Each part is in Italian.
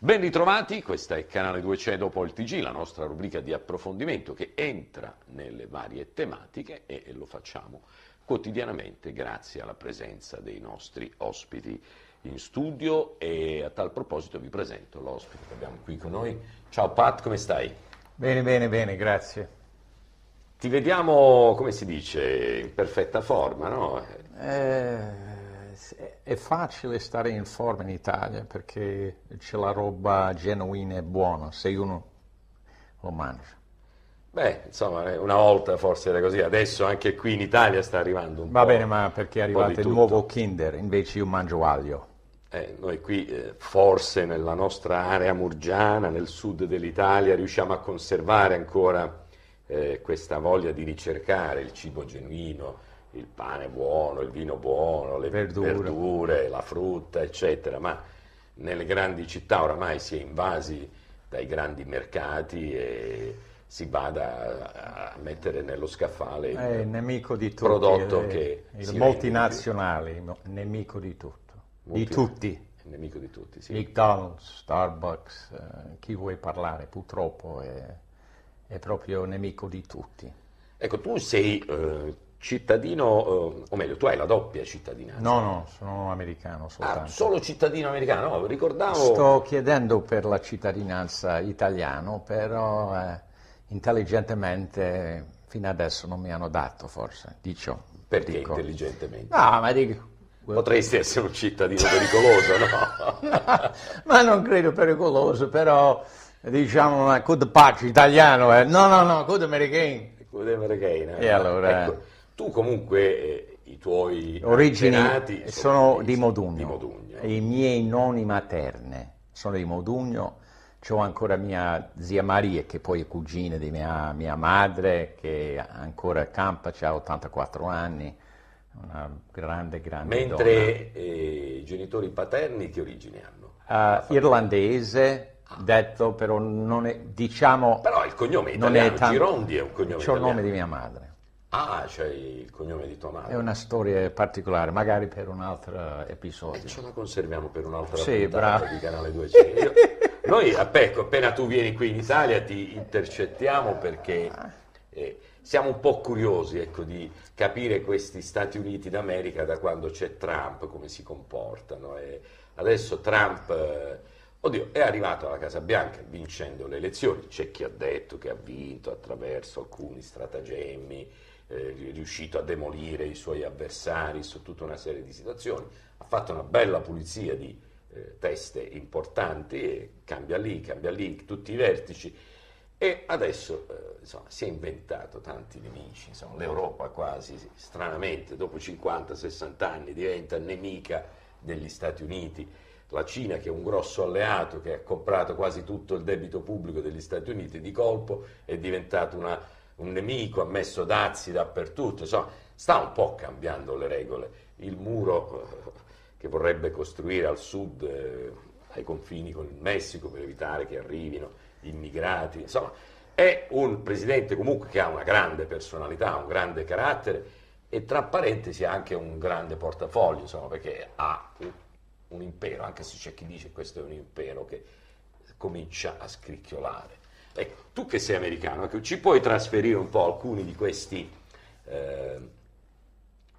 Ben ritrovati, questa è Canale 2C dopo il TG, la nostra rubrica di approfondimento che entra nelle varie tematiche e lo facciamo quotidianamente grazie alla presenza dei nostri ospiti in studio e a tal proposito vi presento l'ospite che abbiamo qui con noi. Ciao Pat, come stai? Bene, bene, bene, grazie. Ti vediamo, come si dice, in perfetta forma, no? Eh è facile stare in forma in Italia perché c'è la roba genuina e buona, se uno lo mangia. Beh, insomma, eh, una volta forse era così, adesso anche qui in Italia sta arrivando un Va po'. Va bene, ma perché è arrivato il nuovo Kinder, invece io mangio aglio. Eh, noi qui, eh, forse nella nostra area murgiana, nel sud dell'Italia, riusciamo a conservare ancora eh, questa voglia di ricercare il cibo genuino, il pane buono, il vino buono, le verdure. verdure, la frutta, eccetera, ma nelle grandi città oramai si è invasi dai grandi mercati e si vada a mettere nello scaffale il, è nemico di tutti, prodotto è, eh, che... Il multinazionale, nemico di tutto. Multi- di tutti. Nemico di tutti, sì. McDonald's, Starbucks, eh, chi vuoi parlare purtroppo è, è, proprio nemico di tutti. Ecco, tu sei... Eh, cittadino, eh, o meglio, tu hai la doppia cittadinanza. No, no, sono americano ah, soltanto. Ah, solo cittadino americano, no, ricordavo... Sto chiedendo per la cittadinanza italiano, però eh, intelligentemente fino adesso non mi hanno dato forse, dicio. Perché dico. intelligentemente? No, ma dico... Potresti essere un cittadino pericoloso, no? Ma non credo pericoloso, però diciamo una good pace italiano, eh. no, no, no, good americano. Good americano. Eh. E allora... Ecco. Tu comunque eh, i tuoi origini sono, sono di, Modugno, di Modugno, i miei nonni materne sono di Modugno, ho ancora mia zia Maria che poi è cugina di mia, mia madre che ancora campa, ha 84 anni, una grande grande Mentre eh, i genitori paterni che origini hanno? Uh, irlandese, ah. detto però non è, diciamo... Però il cognome italiano, è tanto, Girondi è un cognome C'è il nome di mia madre. Ah, ah, c'è cioè il cognome di tua madre. È una storia particolare, magari per un altro episodio. E eh, ce la conserviamo per un'altra sì, puntata bravo. di Canale 200. Noi, a appena tu vieni qui in Italia ti intercettiamo perché eh, siamo un po' curiosi ecco, di capire questi Stati Uniti d'America da quando c'è Trump, come si comportano. E adesso Trump... Eh, Oddio, è arrivato alla Casa Bianca vincendo le elezioni. C'è chi ha detto che ha vinto attraverso alcuni stratagemmi, eh, riuscito a demolire i suoi avversari su tutta una serie di situazioni, ha fatto una bella pulizia di eh, teste importanti, e cambia lì, cambia lì, tutti i vertici e adesso eh, insomma, si è inventato tanti nemici, insomma, l'Europa quasi stranamente dopo 50-60 anni diventa nemica degli Stati Uniti, la Cina che è un grosso alleato che ha comprato quasi tutto il debito pubblico degli Stati Uniti di colpo è diventata una un nemico, ha messo dazi dappertutto, insomma, sta un po' cambiando le regole. Il muro eh, che vorrebbe costruire al sud, eh, ai confini con il Messico, per evitare che arrivino gli immigrati, insomma, è un presidente comunque che ha una grande personalità, un grande carattere e tra parentesi ha anche un grande portafoglio, insomma, perché ha un, un impero, anche se c'è chi dice che questo è un impero che comincia a scricchiolare. E tu che sei americano, ecco, ci puoi trasferire un po' alcuni di questi... Eh,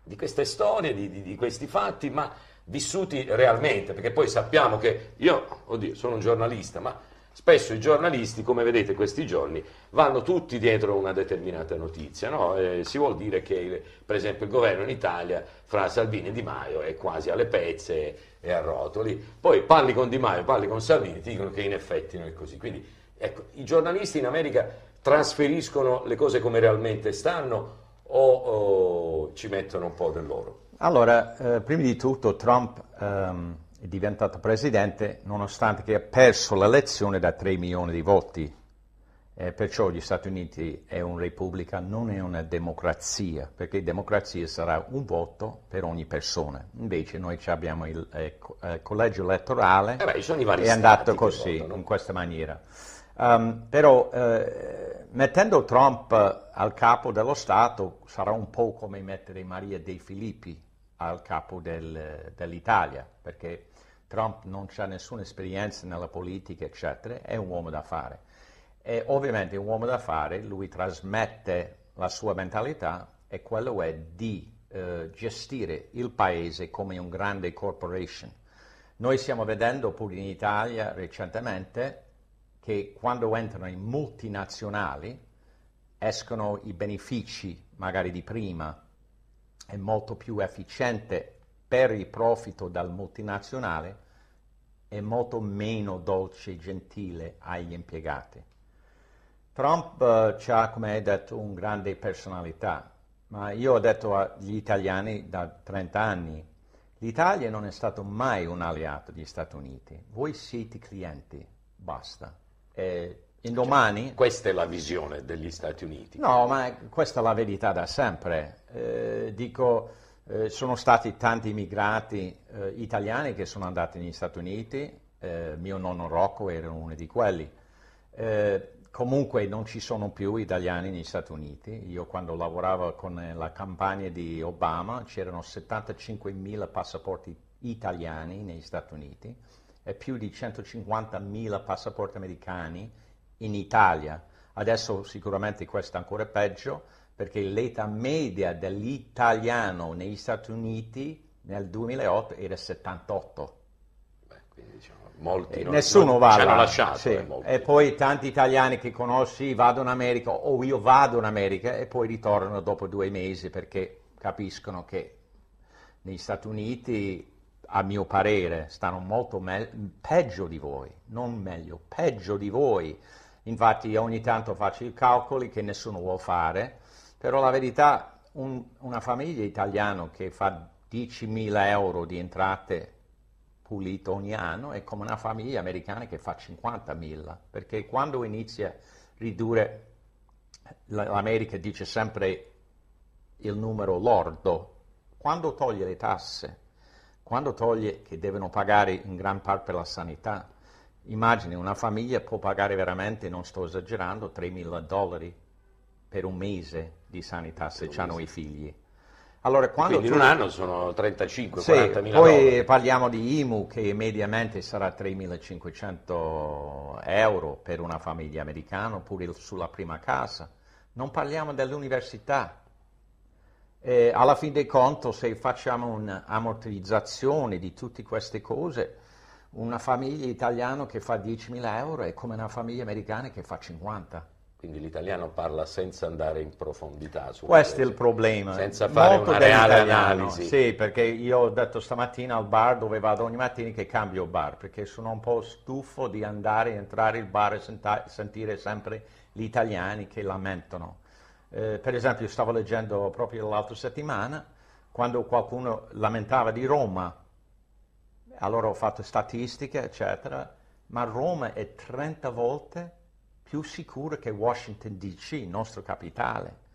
di queste storie, di, di, di, questi fatti, ma vissuti realmente, perché poi sappiamo che io, oddio, sono un giornalista, ma spesso i giornalisti, come vedete questi giorni, vanno tutti dietro una determinata notizia. No? Eh, si vuol dire che, per esempio, il governo in Italia fra Salvini e Di Maio è quasi alle pezze e a rotoli. Poi parli con Di Maio, parli con Salvini, ti dicono che in effetti non è così. Quindi Ecco, i giornalisti in America trasferiscono le cose come realmente stanno o, o ci mettono un po' del loro? Allora, eh, prima di tutto Trump ehm, è diventato presidente nonostante che ha perso l'elezione da 3 milioni di voti. Eh, perciò gli Stati Uniti è una repubblica, non è una democrazia, perché democrazia sarà un voto per ogni persona. Invece noi abbiamo il ecco, eh, collegio elettorale, eh beh, è andato così, votano. in questa maniera. Um, però eh, mettendo Trump al capo dello Stato sarà un po' come mettere Maria dei Filippi al capo del, dell'Italia, perché Trump non ha nessuna esperienza nella politica, eccetera, è un uomo da fare. E ovviamente un uomo da fare, lui trasmette la sua mentalità e quello è di eh, gestire il paese come un grande corporation. Noi stiamo vedendo pure in Italia recentemente che quando entrano i multinazionali escono i benefici magari di prima, è molto più efficiente per il profitto dal multinazionale e molto meno dolce e gentile agli impiegati. Trump eh, ha, come hai detto, una grande personalità, ma io ho detto agli italiani da 30 anni, l'Italia non è stato mai un alleato degli Stati Uniti, voi siete clienti, basta eh, indomani... Cioè, questa è la visione degli Stati Uniti. No, ma questa è la verità da sempre. Eh, dico, eh, sono stati tanti immigrati eh, italiani che sono andati negli Stati Uniti, eh, mio nonno Rocco era uno di quelli. Eh, comunque non ci sono più italiani negli Stati Uniti. Io quando lavoravo con la campagna di Obama c'erano 75.000 passaporti italiani negli Stati Uniti più di 150.000 passaporti americani in Italia. Adesso sicuramente questo è ancora peggio perché l'età media dell'italiano negli Stati Uniti nel 2008 era 78. Beh, quindi, diciamo, molti eh, non, nessuno va ci hanno lasciato. Sì. Eh, e poi tanti italiani che conosci vado in America o io vado in America e poi ritornano dopo due mesi perché capiscono che negli Stati Uniti a mio parere, stanno molto me- peggio di voi, non meglio, peggio di voi. Infatti ogni tanto faccio i calcoli che nessuno vuole fare, però la verità, un, una famiglia italiana che fa 10.000 euro di entrate pulite ogni anno è come una famiglia americana che fa 50.000, perché quando inizia a ridurre, l'America dice sempre il numero lordo, quando toglie le tasse quando toglie che devono pagare in gran parte la sanità, immagini una famiglia può pagare veramente, non sto esagerando, 3.000 dollari per un mese di sanità se hanno i figli. Allora, Quindi in un anno sono 35 sì, 40 mila poi dollari. parliamo di IMU che mediamente sarà 3.500 euro per una famiglia americana oppure sulla prima casa. Non parliamo dell'università, eh, alla fine dei conti, se facciamo un'ammortizzazione di tutte queste cose, una famiglia italiana che fa 10.000 euro è come una famiglia americana che fa 50. Quindi l'italiano parla senza andare in profondità. Su Questo cose, è il problema. Senza fare Molto una reale analisi. Sì, perché io ho detto stamattina al bar dove vado ogni mattina che cambio bar, perché sono un po' stufo di andare, entrare al bar e senta- sentire sempre gli italiani che lamentano. Eh, per esempio, stavo leggendo proprio l'altra settimana, quando qualcuno lamentava di Roma, allora ho fatto statistiche, eccetera, ma Roma è 30 volte più sicura che Washington DC, il nostro capitale.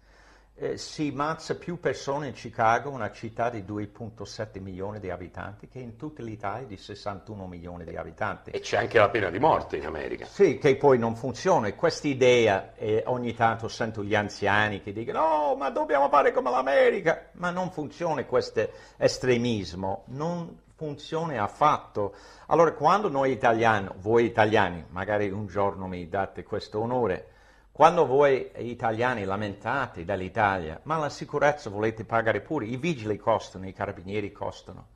Eh, si mazza più persone in Chicago, una città di 2,7 milioni di abitanti, che in tutta l'Italia di 61 milioni di abitanti. E c'è anche la pena di morte in America. Sì, che poi non funziona. Questa idea, eh, ogni tanto sento gli anziani che dicono no, ma dobbiamo fare come l'America, ma non funziona questo estremismo, non funziona affatto. Allora, quando noi italiani, voi italiani, magari un giorno mi date questo onore, quando voi italiani lamentate dall'Italia, ma la sicurezza volete pagare pure, i vigili costano, i carabinieri costano,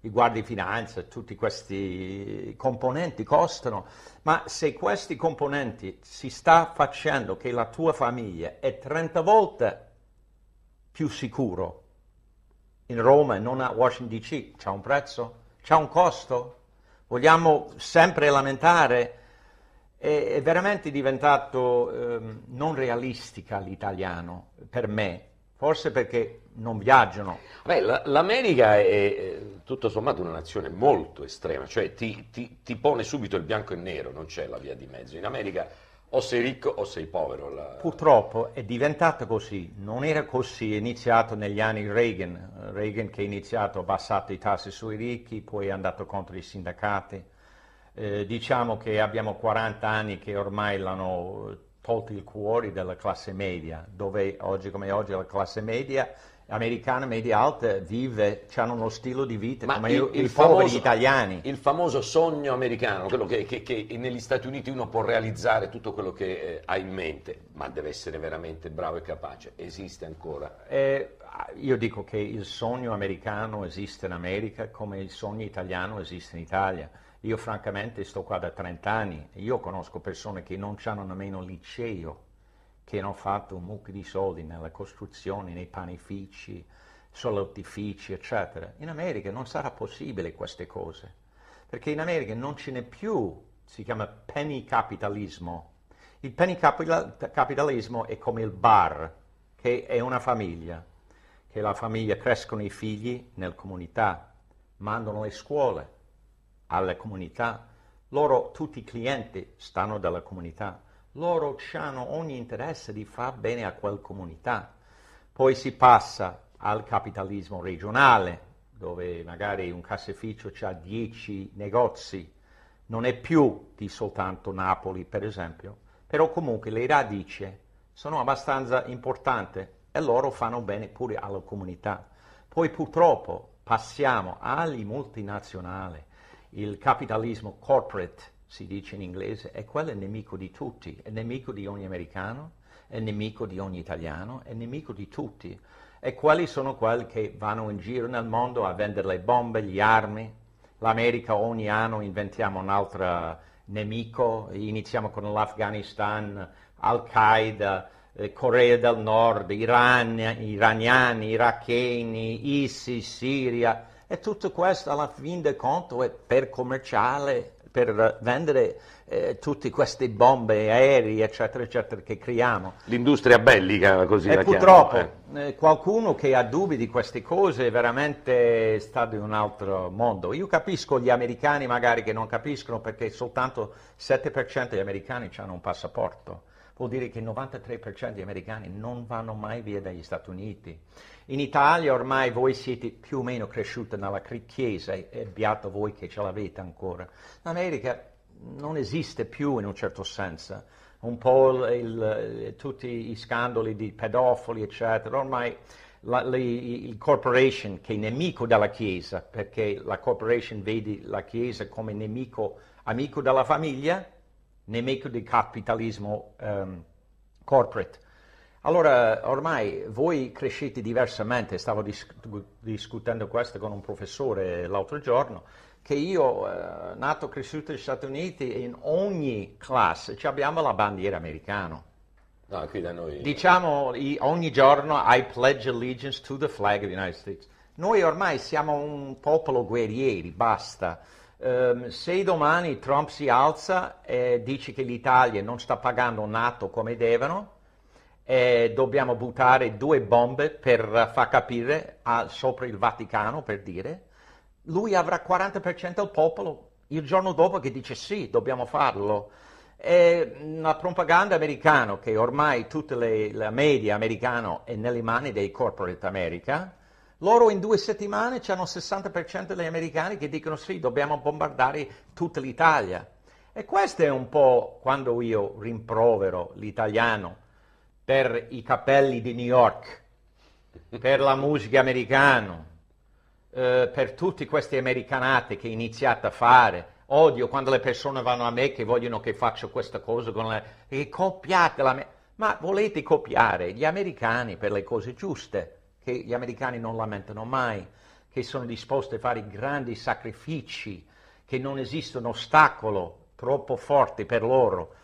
i guardi di finanza, tutti questi componenti costano, ma se questi componenti si sta facendo che la tua famiglia è 30 volte più sicuro in Roma e non a Washington DC, c'è un prezzo, c'è un costo, vogliamo sempre lamentare è, è veramente diventato ehm, non realistica l'italiano, per me, forse perché non viaggiano. Beh, l- L'America è tutto sommato una nazione molto estrema, cioè ti, ti, ti, pone subito il bianco e il nero, non c'è la via di mezzo. In America o sei ricco o sei povero. La... Purtroppo è diventato così, non era così, è iniziato negli anni Reagan, Reagan che ha iniziato, ha abbassato i tassi sui ricchi, poi è andato contro i sindacati eh, diciamo che abbiamo 40 anni che ormai l'hanno eh, tolto il cuore della classe media, dove oggi come oggi la classe media americana media alta vive, hanno uno stile di vita Ma come il, i poveri italiani. Il famoso sogno americano, quello che, che, che, negli Stati Uniti uno può realizzare tutto quello che eh, ha in mente, ma deve essere veramente bravo e capace, esiste ancora. Eh, io dico che il sogno americano esiste in America come il sogno italiano esiste in Italia. Io francamente sto qua da 30 anni, io conosco persone che non hanno nemmeno liceo che hanno fatto un mucchio di soldi nella costruzione, nei panifici, salottifici, eccetera. In America non sarà possibile queste cose, perché in America non ce n'è più, si chiama penny capitalismo. Il penny capitalismo è come il bar, che è una famiglia, che la famiglia crescono i figli nella comunità, mandano le scuole alla comunità, loro tutti i clienti stanno dalla comunità loro hanno ogni interesse di far bene a quella comunità. Poi si passa al capitalismo regionale, dove magari un casseficio ha 10 negozi, non è più di soltanto Napoli, per esempio, però comunque le radici sono abbastanza importanti e loro fanno bene pure alla comunità. Poi purtroppo passiamo agli multinazionali, il capitalismo corporate, si dice in inglese, è quello il nemico di tutti, è nemico di ogni americano, è nemico di ogni italiano, è nemico di tutti. E quali sono quelli che vanno in giro nel mondo a vendere le bombe, gli armi? L'America ogni anno inventiamo un altro nemico, iniziamo con l'Afghanistan, Al-Qaeda, eh, Corea del Nord, Iran, iraniani, iracheni, ISIS, Siria, e tutto questo alla fin del conto è per commerciale per vendere eh, tutte queste bombe, aerei, eccetera, eccetera, che creiamo. L'industria bellica, così e la purtroppo, chiamo, eh. eh. qualcuno che ha dubbi di queste cose è veramente stato in un altro mondo. Io capisco gli americani magari che non capiscono perché soltanto il 7% degli americani hanno un passaporto vuol dire che il 93% degli americani non vanno mai via dagli Stati Uniti. In Italia ormai voi siete più o meno cresciuti nella Chiesa e beato voi che ce l'avete ancora. L'America non esiste più in un certo senso. Un po' il, eh, tutti gli scandali di pedofili, eccetera, ormai la, le, il corporation che è nemico della Chiesa, perché la corporation vede la Chiesa come nemico, amico della famiglia, nemico del capitalismo um, corporate. Allora, ormai voi crescete diversamente, stavo dis- discutendo questo con un professore l'altro giorno, che io, eh, nato e cresciuto negli Stati Uniti, in ogni classe abbiamo la bandiera americana. No, qui da noi. Diciamo ogni giorno I pledge allegiance to the flag of the United States. Noi ormai siamo un popolo guerrieri, basta. Um, se domani Trump si alza e dice che l'Italia non sta pagando Nato come devono, e eh, dobbiamo buttare due bombe per far capire a, sopra il Vaticano, per dire, lui avrà 40% del popolo il giorno dopo che dice sì, dobbiamo farlo. E la propaganda americana, che ormai tutta le, la media americana è nelle mani dei corporate America, loro in due settimane hanno il 60% degli americani che dicono sì, dobbiamo bombardare tutta l'Italia. E questo è un po' quando io rimprovero l'italiano per i capelli di New York, per la musica americana, eh, per tutte queste americanate che iniziate a fare. Odio quando le persone vanno a me che vogliono che faccio questa cosa con le... e copiate la... Me- Ma volete copiare gli americani per le cose giuste? che gli americani non lamentano mai, che sono disposti a fare grandi sacrifici, che non esiste un ostacolo troppo forte per loro.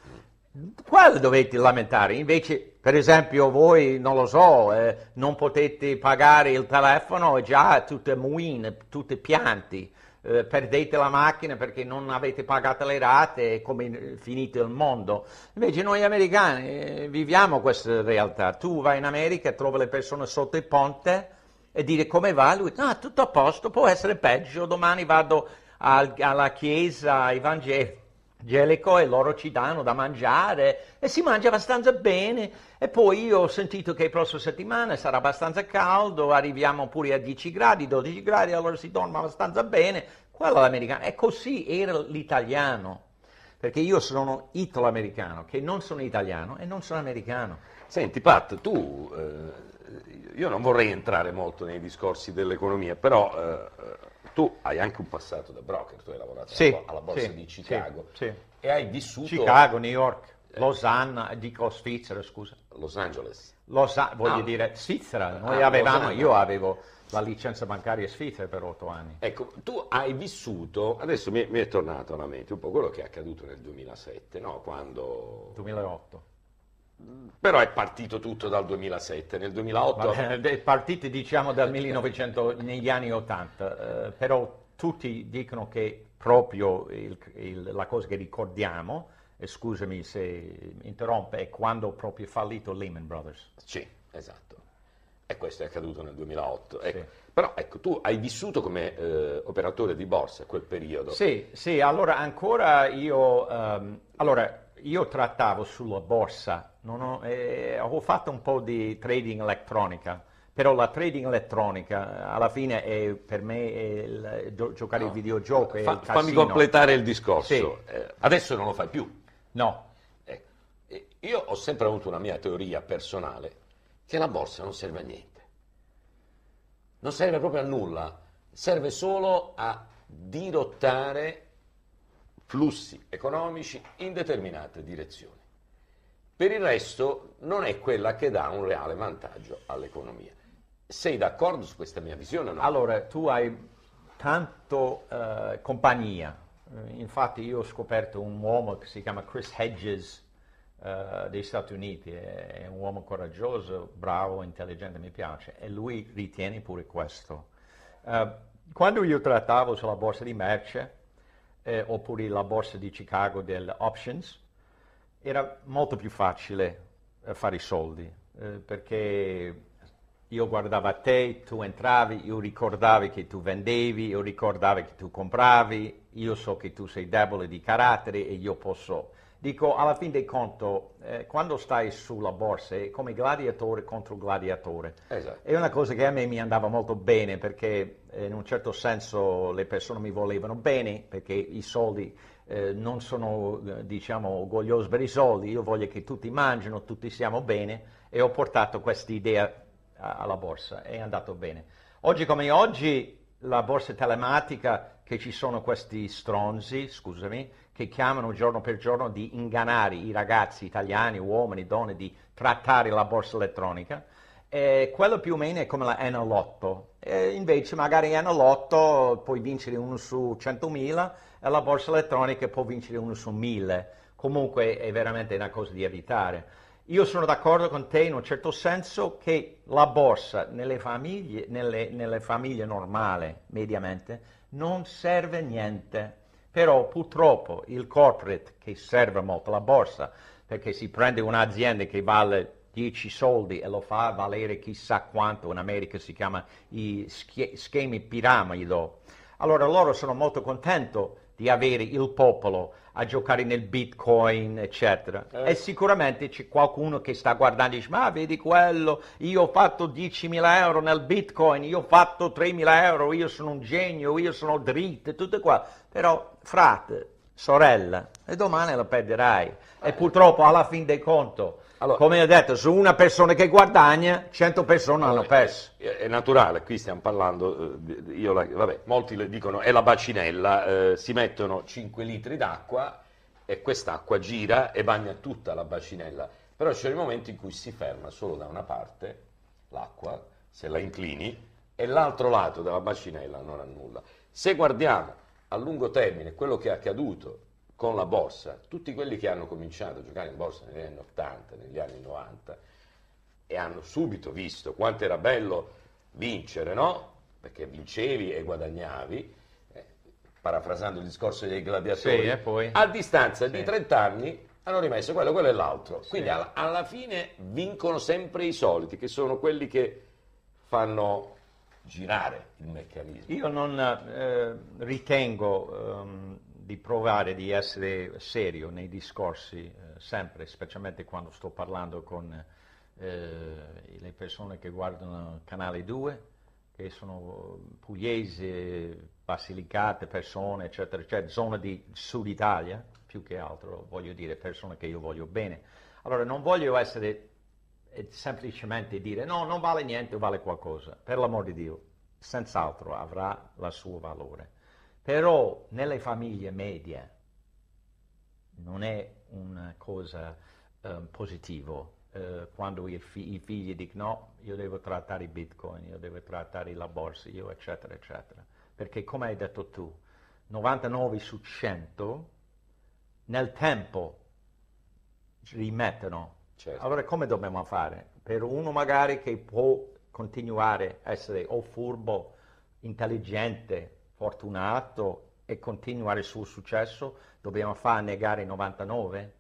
Quello dovete lamentare, invece per esempio voi, non lo so, eh, non potete pagare il telefono, e già tutte muine, tutte pianti. Eh, perdete la macchina perché non avete pagato le rate, è come finito il mondo. Invece noi americani eh, viviamo questa realtà. Tu vai in America, e trovi le persone sotto il ponte e dire come va, lui, ah, tutto a posto, può essere peggio, domani vado al, alla chiesa evangelica Gelico e loro ci danno da mangiare e si mangia abbastanza bene e poi io ho sentito che la prossima settimana sarà abbastanza caldo, arriviamo pure a 10 gradi, 12 gradi, allora si dorme abbastanza bene, quello è l'americano, e così era l'italiano, perché io sono italo-americano, che non sono italiano e non sono americano. Senti Pat, tu, eh, io non vorrei entrare molto nei discorsi dell'economia, però... Eh, tu hai anche un passato da broker, tu hai lavorato sì, alla borsa sì, di Chicago sì, e hai vissuto... Chicago, New York, eh, Losanna, dico Svizzera, scusa. Los Angeles. Los, An voglio no. Ah. dire Svizzera, ah, avevamo, io avevo la licenza bancaria svizzera per otto anni. Ecco, tu hai vissuto, adesso mi, mi, è tornato alla mente un po' quello che è accaduto nel 2007, no? Quando... 2008. Però è partito tutto dal 2007, nel 2008... Vabbè, è eh, partito diciamo dal 1900, negli anni 80, eh, però tutti dicono che proprio il, il, la cosa che ricordiamo, e eh, scusami se interrompe, è quando proprio è fallito Lehman Brothers. Sì, esatto. E questo è accaduto nel 2008. Ecco. Sì. Però ecco, tu hai vissuto come eh, operatore di borsa quel periodo. Sì, sì, allora ancora io... Um, allora, io trattavo sulla borsa, ho, eh, ho, fatto un po' di trading elettronica, però la trading elettronica alla fine è, per me è il, gio, giocare no. ai videogiochi. Fa, fammi completare il discorso. Sì. Eh, adesso non lo fai più. No. Eh, eh, io ho sempre avuto una mia teoria personale che la borsa non serve a niente. Non serve proprio a nulla, serve solo a dirottare flussi economici in determinate direzioni. Per il resto non è quella che dà un reale vantaggio all'economia. Sei d'accordo su questa mia visione? No? Allora, tu hai tanto eh, compagnia. Eh, infatti io ho scoperto un uomo che si chiama Chris Hedges eh, degli Stati Uniti, è un uomo coraggioso, bravo, intelligente, mi piace, e lui ritiene pure questo. Eh, quando io trattavo sulla borsa di merce, eh, oppure la borsa di Chicago delle options, era molto più facile eh, fare i soldi eh, perché io guardavo a te, tu entravi, io ricordavo che tu vendevi, io ricordavo che tu compravi, io so che tu sei debole di carattere e io posso Dico, alla fine dei conti, eh, quando stai sulla borsa è come gladiatore contro gladiatore. Esatto. È una cosa che a me mi andava molto bene perché eh, in un certo senso le persone mi volevano bene perché i soldi eh, non sono, eh, diciamo, orgoglioso per i soldi, io voglio che tutti mangino, tutti siamo bene e ho portato questa idea alla borsa, è andato bene. Oggi come oggi la borsa telematica che ci sono questi stronzi, scusami, che chiamano giorno per giorno di ingannare i ragazzi italiani, uomini, donne, di trattare la borsa elettronica. Eh, quello più o meno è come la Enalotto. Eh, invece magari Enalotto puoi vincere uno su 100.000 e la borsa elettronica può vincere uno su 1.000. Comunque è veramente una cosa da evitare. Io sono d'accordo con te in un certo senso che la borsa nelle famiglie, nelle, nelle famiglie normali, mediamente, non serve niente però purtroppo il corporate che serve molto, la borsa, perché si prende un'azienda che vale 10 soldi e lo fa valere chissà quanto, in America si chiama i schemi piramido. Allora loro sono molto contento di avere il popolo a giocare nel bitcoin eccetera eh. e sicuramente c'è qualcuno che sta guardando e dice ma vedi quello io ho fatto 10.000 euro nel bitcoin io ho fatto 3.000 euro io sono un genio io sono dritto tutto qua però frate sorella, e domani la perderai. E purtroppo alla fine dei conti allora, come ho detto, su una persona che guadagna, 100 persone allora, hanno perso. È, è, naturale, qui stiamo parlando, eh, io la, vabbè, molti le dicono è la bacinella, eh, si mettono 5 litri d'acqua e quest'acqua gira e bagna tutta la bacinella. Però c'è il momento in cui si ferma solo da una parte l'acqua, se la inclini, e l'altro lato della bacinella non ha nulla. Se guardiamo a lungo termine quello che è accaduto con la borsa, tutti quelli che hanno cominciato a giocare in borsa negli anni 80, negli anni 90 e hanno subito visto quanto era bello vincere, no? Perché vincevi e guadagnavi, eh, parafrasando il discorso dei gladiatori, sì, eh, poi... a distanza sì. di 30 anni hanno rimesso quello, quello e l'altro. Sì. Quindi alla, alla fine vincono sempre i soliti, che sono quelli che fanno girare il meccanismo. Io non eh, ritengo um, di provare di essere serio nei discorsi, eh, sempre, specialmente quando sto parlando con eh, le persone che guardano Canale 2, che sono pugliesi, basilicate, persone, eccetera, eccetera, zona di sud Italia, più che altro, voglio dire persone che io voglio bene. Allora, non voglio essere semplicemente dire no, non vale niente, vale qualcosa, per l'amor di Dio, senz'altro avrà il suo valore. Però nelle famiglie medie non è una cosa eh, positiva eh, quando i, fi- i, figli dicono no, io devo trattare i bitcoin, io devo trattare la borsa, io eccetera eccetera. Perché come hai detto tu, 99 su 100 nel tempo rimettono Certo. Allora come dobbiamo fare? Per uno magari che può continuare a essere o furbo, intelligente, fortunato e continuare il suo successo, dobbiamo far negare il 99?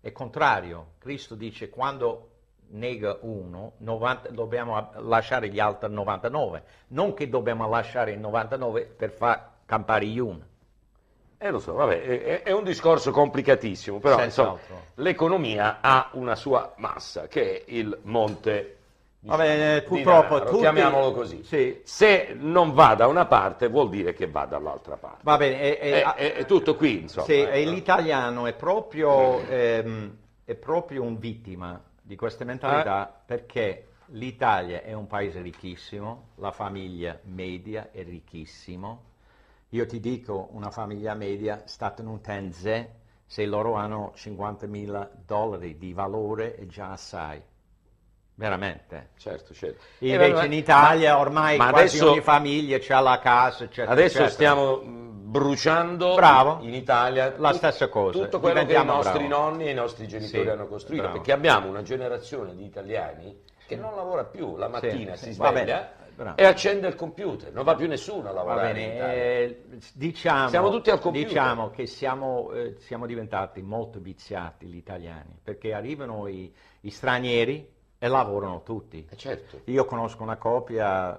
È contrario, Cristo dice quando nega uno, 90, dobbiamo lasciare gli altri 99, non che dobbiamo lasciare il 99 per far campare gli uno. Eh lo so, vabbè, è, un discorso complicatissimo, però insomma, l'economia ha una sua massa, che è il monte diciamo, vabbè, eh, purtroppo, denaro, tutti... chiamiamolo così. Sì. Se non va da una parte vuol dire che va dall'altra parte. Va bene, è, è, è, è tutto qui, insomma. Sì, eh, l'italiano è proprio, ehm, è proprio un vittima di queste mentalità eh? perché l'Italia è un paese ricchissimo, la famiglia media è ricchissima io ti dico, una famiglia media in statunitense, se loro hanno 50.000 dollari di valore è già assai. Veramente. Certo, certo. Eh, invece eh, in Italia ormai ma quasi adesso, ogni famiglia c'ha la casa, eccetera, Adesso eccetera. stiamo mm, bruciando bravo. in Italia la stessa cosa. Tutto quello Diventiamo che i nostri bravo. nonni e i nostri genitori sì, hanno costruito, bravo. perché abbiamo una generazione di italiani che non lavora più, la mattina sì, si sveglia Bravo. e accende il computer, non va più nessuno a lavorare. Bene, eh, diciamo, siamo tutti al computer. Diciamo che siamo, eh, siamo diventati molto viziati gli italiani, perché arrivano i, i stranieri e lavorano tutti. Eh certo. Io conosco una coppia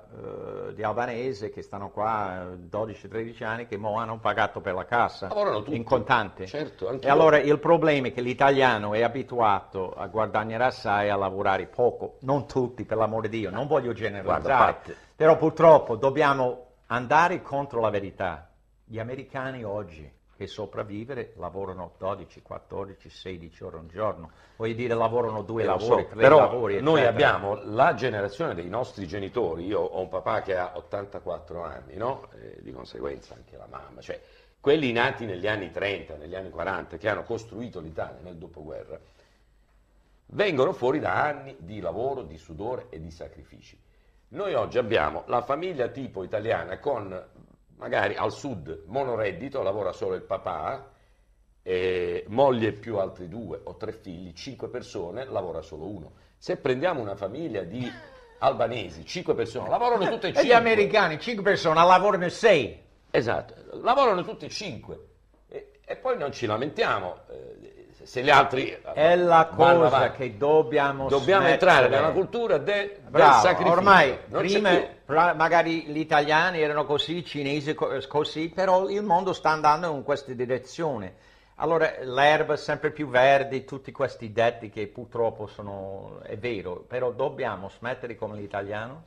eh, di albanese che stanno qua 12-13 eh, anni che mo hanno pagato per la cassa in contante. Certo, e allora il problema è che l'italiano è abituato a guadagnare assai e a lavorare poco. Non tutti, per l'amore di Dio, non voglio generalizzare. Guarda, però purtroppo dobbiamo andare contro la verità. Gli americani oggi e sopravvivere lavorano 12, 14, 16 ore un giorno. Vuoi dire, lavorano due eh, lavori, so, tre lavori. Eccetera. Noi abbiamo la generazione dei nostri genitori, io ho un papà che ha 84 anni, no? eh, di conseguenza anche la mamma, cioè quelli nati negli anni 30, negli anni 40, che hanno costruito l'Italia nel dopoguerra, vengono fuori da anni di lavoro, di sudore e di sacrifici. Noi oggi abbiamo la famiglia tipo italiana con magari al sud monoreddito, lavora solo il papà, eh, moglie più altri due o tre figli, cinque persone, lavora solo uno. Se prendiamo una famiglia di albanesi, cinque persone, lavorano tutte e cinque. E gli americani, cinque persone, lavorano sei. Esatto, lavorano tutte e cinque. E, e poi non ci lamentiamo. Eh, se gli altri è eh, la cosa avanti. che dobbiamo dobbiamo smettere. entrare nella cultura de, Bravo, del sacrificio ormai non prima magari gli italiani erano così i cinesi così però il mondo sta andando in questa direzione allora l'erba è sempre più verde tutti questi detti che purtroppo sono è vero però dobbiamo smettere come l'italiano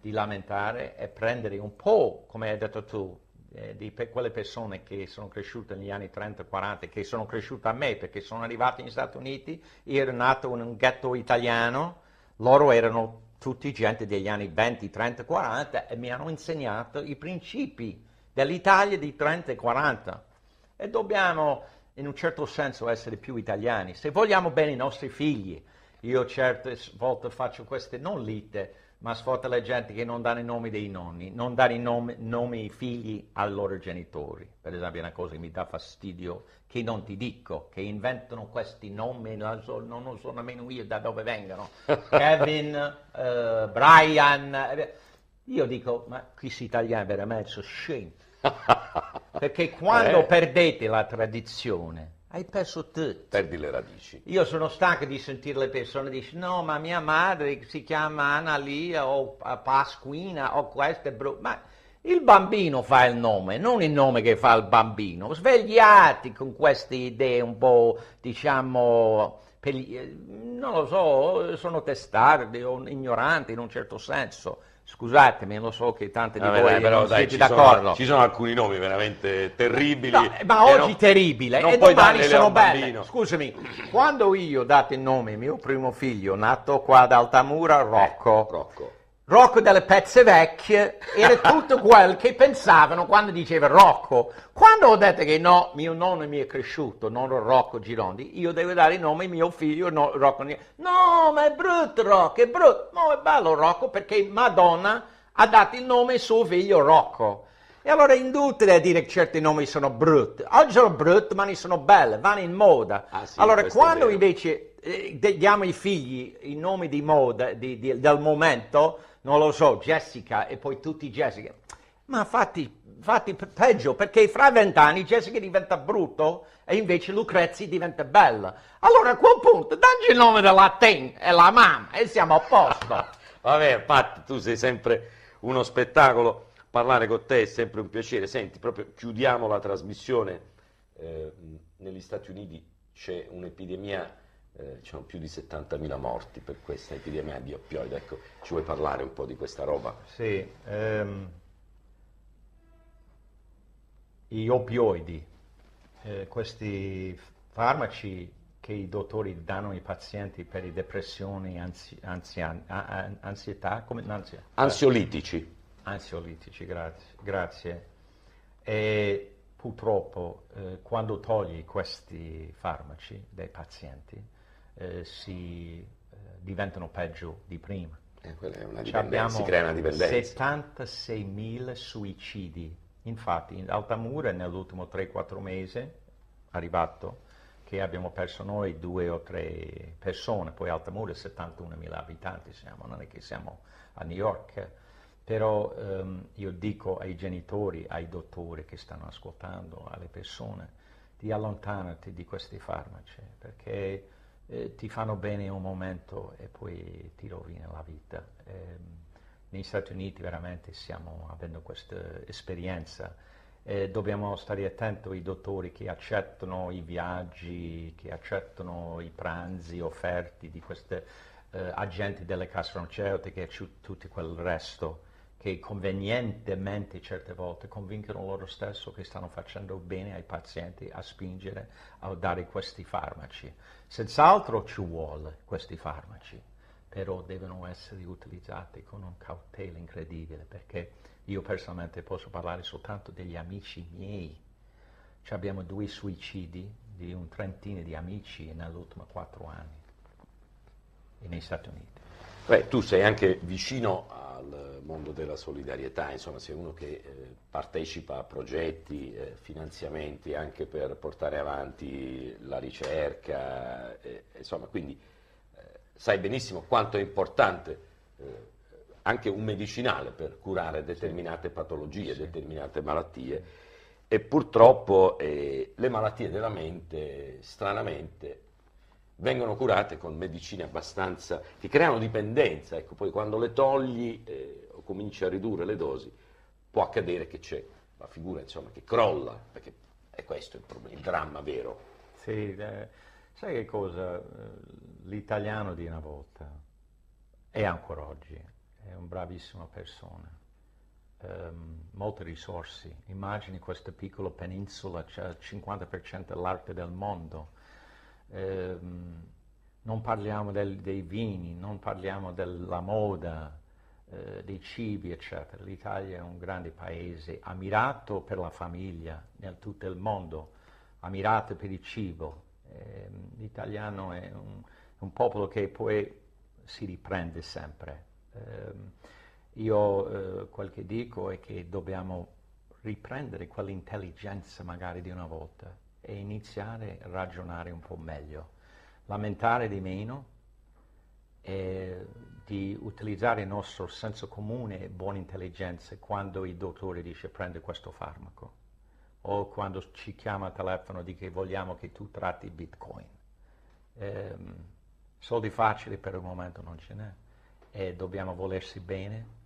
di lamentare e prendere un po' come hai detto tu eh, di pe quelle persone che sono cresciute negli anni 30 40, che sono cresciute a me perché sono arrivato negli Stati Uniti, io ero nato in un ghetto italiano, loro erano tutti gente degli anni 20, 30, 40 e mi hanno insegnato i principi dell'Italia di 30 e 40 e dobbiamo in un certo senso essere più italiani. Se vogliamo bene i nostri figli, io certe volte faccio queste non lite, ma sfotta la gente che non dà i nomi dei nonni, non dà i nomi, nomi ai figli ai loro genitori. Per esempio è una cosa che mi dà fastidio, che non ti dico, che inventano questi nomi, non so, non lo so nemmeno io da dove vengono. Kevin, uh, Brian. Eh, io dico, ma questi italiani veramente sono scemi. Perché quando eh. perdete la tradizione, hai perso tutto. Perdi le radici. Io sono stanco di sentire le persone dire no, ma mia madre si chiama Analia o eh, Pasquina o questo è brutto. Ma il bambino fa il nome, non il nome che fa il bambino. Svegliati con queste idee un po', diciamo, per, eh, non lo so, sono testardi o ignoranti in un certo senso. Scusatemi, lo so che tante di voi però, dai, siete d'accordo. ci sono alcuni nomi veramente terribili. No, ma oggi non, terribile non e domani sono belli. Scusami, quando io date il nome mio primo figlio, nato qua ad Altamura, Rocco. Eh, Rocco Rocco delle pezze vecchie era tutto quel che pensavano quando diceva Rocco. Quando ho detto che no, mio nonno mi è cresciuto, nonno Rocco Girondi, io devo dare il nome a mio figlio no, Rocco. No, ma è brutto Rocco, è brutto. No, è bello Rocco perché Madonna ha dato il nome a suo figlio Rocco. E allora è inutile dire che certi nomi sono brutti. Oggi sono brutti, ma ne sono belli, vanno in moda. Ah, sì, allora quando invece eh, diamo ai figli i nomi di moda, di, di, del momento non lo so, Jessica e poi tutti Jessica. Ma fatti, fatti peggio, perché fra vent'anni Jessica diventa brutto e invece Lucrezia diventa bella. Allora a quel punto dagli il nome della Ten e la mamma e siamo a posto. Vabbè, Pat, tu sei sempre uno spettacolo, parlare con te è sempre un piacere. Senti, proprio chiudiamo la trasmissione, eh, negli Stati Uniti c'è un'epidemia eh, ci più di 70.000 morti per questa epidemia di oppioide. Ecco, ci vuoi parlare un po' di questa roba? Sì, ehm, gli opioidi, eh, questi farmaci che i dottori danno ai pazienti per le depressioni, ansi, ansian, an, ansietà, come, ansia, ansiolitici. Ansiolitici, grazie. grazie. E purtroppo eh, quando togli questi farmaci dai pazienti, eh, si, eh, diventano peggio di prima. E eh, si crea una dipendenza. 76.000 suicidi. Infatti in Altamura nell'ultimo 3-4 mesi, arrivato, che abbiamo perso noi due o tre persone, poi Altamura 71.000 abitanti siamo, non è che siamo a New York, però ehm, io dico ai genitori, ai dottori che stanno ascoltando, alle persone, di allontanarti di questi farmaci, perché eh, ti fanno bene un momento e poi ti rovina la vita. Eh, negli Stati Uniti veramente stiamo avendo questa esperienza. E dobbiamo stare attenti ai dottori che accettano i viaggi, che accettano i pranzi offerti di queste eh, agenti delle case farmaceutiche e tutto quel resto che convenientemente certe volte convincono loro stesso che stanno facendo bene ai pazienti a spingere a dare questi farmaci. Senz'altro ci vuole questi farmaci, però devono essere utilizzati con un cautela incredibile, perché io personalmente posso parlare soltanto degli amici miei. Ci abbiamo due suicidi di un trentino di amici nell'ultimo quattro anni, negli Stati Uniti. Beh, tu sei anche vicino al mondo della solidarietà, insomma sei uno che eh, partecipa a progetti, eh, finanziamenti anche per portare avanti la ricerca, eh, insomma quindi eh, sai benissimo quanto è importante eh, anche un medicinale per curare determinate patologie, sì. determinate malattie e purtroppo eh, le malattie della mente stranamente vengono curate con medicine abbastanza, che creano dipendenza, ecco, poi quando le togli eh, o cominci a ridurre le dosi, può accadere che c'è la figura insomma, che crolla, perché è questo il, problema, il dramma vero. Sì, eh, sai che cosa? Eh, l'italiano di una volta, e ancora oggi, è un bravissima persona. Um, molte risorse, immagini questa piccola penisola, c'è il 50% dell'arte del mondo, ehm, non parliamo del, dei vini, non parliamo della moda, eh, dei cibi, eccetera. L'Italia è un grande paese, ammirato per la famiglia nel tutto il mondo, ammirato per il cibo. Eh, l'italiano è un, un, popolo che poi si riprende sempre. Ehm, eh, io quel che dico è che dobbiamo riprendere quell'intelligenza magari di una volta e iniziare a ragionare un po' meglio, lamentare di meno e di utilizzare il nostro senso comune e buona intelligenza quando il dottore dice prende questo farmaco o quando ci chiama al telefono di che vogliamo che tu tratti bitcoin. Eh, soldi facili per il momento non ce n'è e dobbiamo volersi bene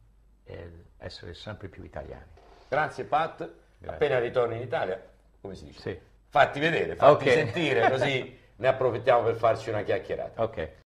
e essere sempre più italiani. Grazie Pat, Grazie. appena ritorno in Italia, come si dice? Sì fatti vedere, fatti okay. sentire, così ne approfittiamo per farci una chiacchierata. Okay.